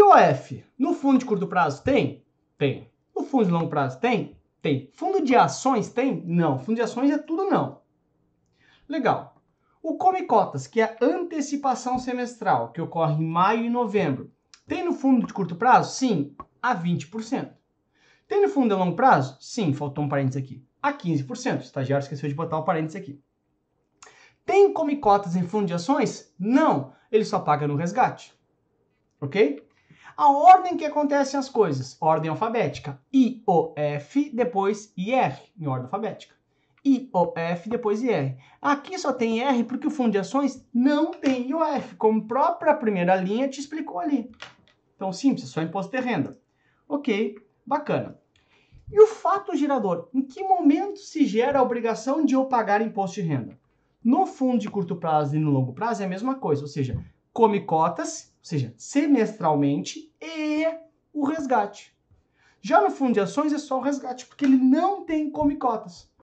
E No fundo de curto prazo tem? Tem. No fundo de longo prazo tem? Tem. Fundo de ações tem? Não. Fundo de ações é tudo não. Legal. O Come Cotas, que é a antecipação semestral, que ocorre em maio e novembro, tem no fundo de curto prazo? Sim, a 20%. Tem no fundo de longo prazo? Sim, faltou um parênteses aqui. A 15%. O estagiário esqueceu de botar o parênteses aqui. Tem Come Cotas em fundo de ações? Não. Ele só paga no resgate. Ok? a ordem que acontecem as coisas, ordem alfabética. I, O, F, depois i r em ordem alfabética. I, O, F, depois i r Aqui só tem R porque o fundo de ações não tem i o f como própria primeira linha te explicou ali. Então, simples, é só imposto de renda. Ok, bacana. E o fato gerador? Em que momento se gera a obrigação de eu pagar imposto de renda? No fundo de curto prazo e no longo prazo é a mesma coisa, ou seja, come cotas, ou seja, semestralmente, e o resgate. Já no fundo de ações é só o resgate, porque ele não tem come cotas.